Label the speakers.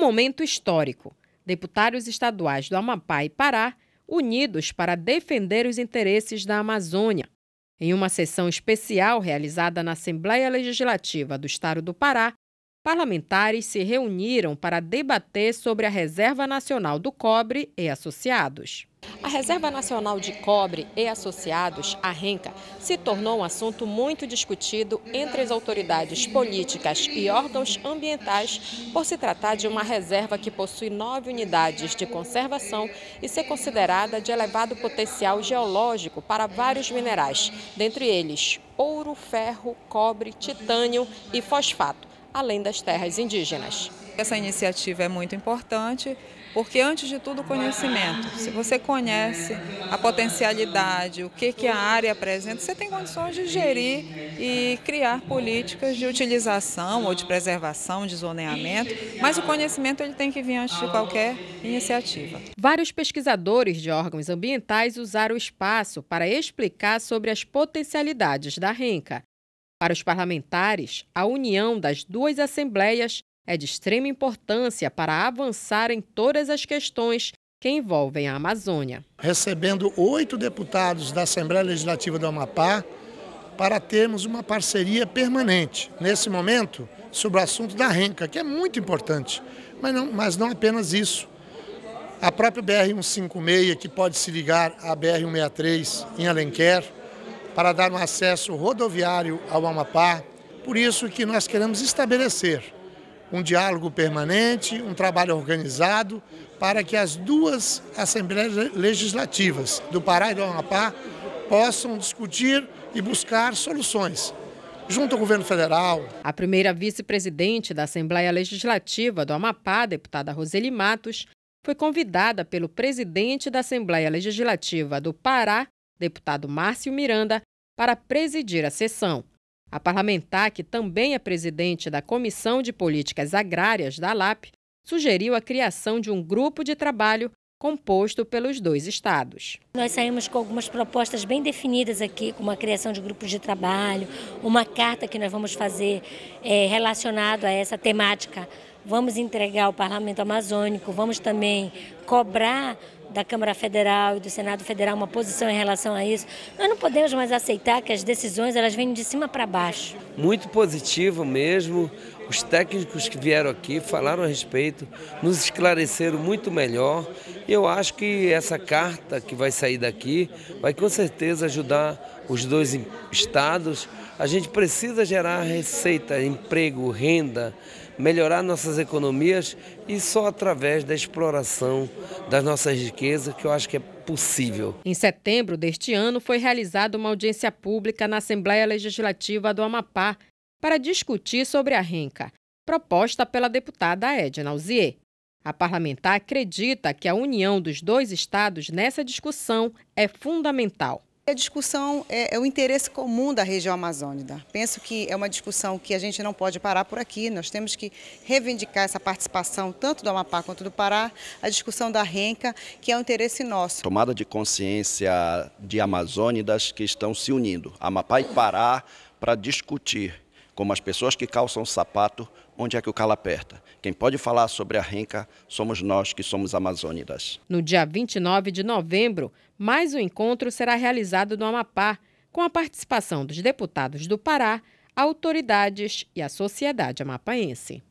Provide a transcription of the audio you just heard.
Speaker 1: Um momento histórico. Deputados estaduais do Amapá e Pará unidos para defender os interesses da Amazônia. Em uma sessão especial realizada na Assembleia Legislativa do Estado do Pará, parlamentares se reuniram para debater sobre a Reserva Nacional do Cobre e associados. A Reserva Nacional de Cobre e associados, a RENCA, se tornou um assunto muito discutido entre as autoridades políticas e órgãos ambientais por se tratar de uma reserva que possui nove unidades de conservação e ser considerada de elevado potencial geológico para vários minerais, dentre eles ouro, ferro, cobre, titânio e fosfato, além das terras indígenas. Essa iniciativa é muito importante porque, antes de tudo, o conhecimento. Se você conhece a potencialidade, o que, que a área apresenta, você tem condições de gerir e criar políticas de utilização ou de preservação, de zoneamento, mas o conhecimento ele tem que vir antes de qualquer iniciativa. Vários pesquisadores de órgãos ambientais usaram o espaço para explicar sobre as potencialidades da renca. Para os parlamentares, a união das duas assembleias é de extrema importância para avançar em todas as questões
Speaker 2: que envolvem a Amazônia. Recebendo oito deputados da Assembleia Legislativa do Amapá para termos uma parceria permanente, nesse momento, sobre o assunto da renca, que é muito importante, mas não, mas não apenas isso. A própria BR-156, que pode se ligar à BR-163 em Alenquer, para dar um acesso rodoviário ao Amapá, por isso que nós queremos estabelecer um diálogo permanente, um trabalho organizado para que as duas assembleias legislativas do Pará e do Amapá possam discutir e buscar soluções junto ao governo federal. A primeira
Speaker 1: vice-presidente da Assembleia Legislativa do Amapá, deputada Roseli Matos, foi convidada pelo presidente da Assembleia Legislativa do Pará, deputado Márcio Miranda, para presidir a sessão. A parlamentar, que também é presidente da Comissão de Políticas Agrárias da LAP, sugeriu a criação de um grupo de trabalho composto pelos dois estados. Nós saímos com algumas propostas bem definidas aqui, como a criação de grupos de trabalho, uma carta que nós vamos fazer é, relacionado a essa temática vamos entregar ao Parlamento Amazônico, vamos também cobrar da Câmara Federal e do Senado Federal uma posição em relação a isso. Nós não podemos mais aceitar que as decisões elas venham de cima para baixo.
Speaker 3: Muito positivo mesmo. Os técnicos que vieram aqui falaram a respeito, nos esclareceram muito melhor. Eu acho que essa carta que vai sair daqui vai com certeza ajudar os dois estados. A gente precisa gerar receita, emprego, renda melhorar nossas economias e só através da exploração das nossas riquezas, que eu acho que é possível.
Speaker 1: Em setembro deste ano, foi realizada uma audiência pública na Assembleia Legislativa do Amapá para discutir sobre a renca, proposta pela deputada Edna Alzier. A parlamentar acredita que a união dos dois estados nessa discussão é fundamental. A discussão é, é, o interesse comum da região amazônica. Penso que é uma discussão que a gente não pode parar por aqui. Nós temos que reivindicar essa participação tanto do Amapá quanto do Pará, a discussão da renca, que é um interesse nosso.
Speaker 2: Tomada de consciência de amazônidas que estão se unindo, Amapá e Pará, para discutir como as pessoas que calçam o sapato, onde é que o calo aperta. Quem pode falar sobre a renca somos nós que somos amazônidas.
Speaker 1: No dia 29 de novembro, mais um encontro será realizado no Amapá, com a participação dos deputados do Pará, autoridades e a sociedade amapaense.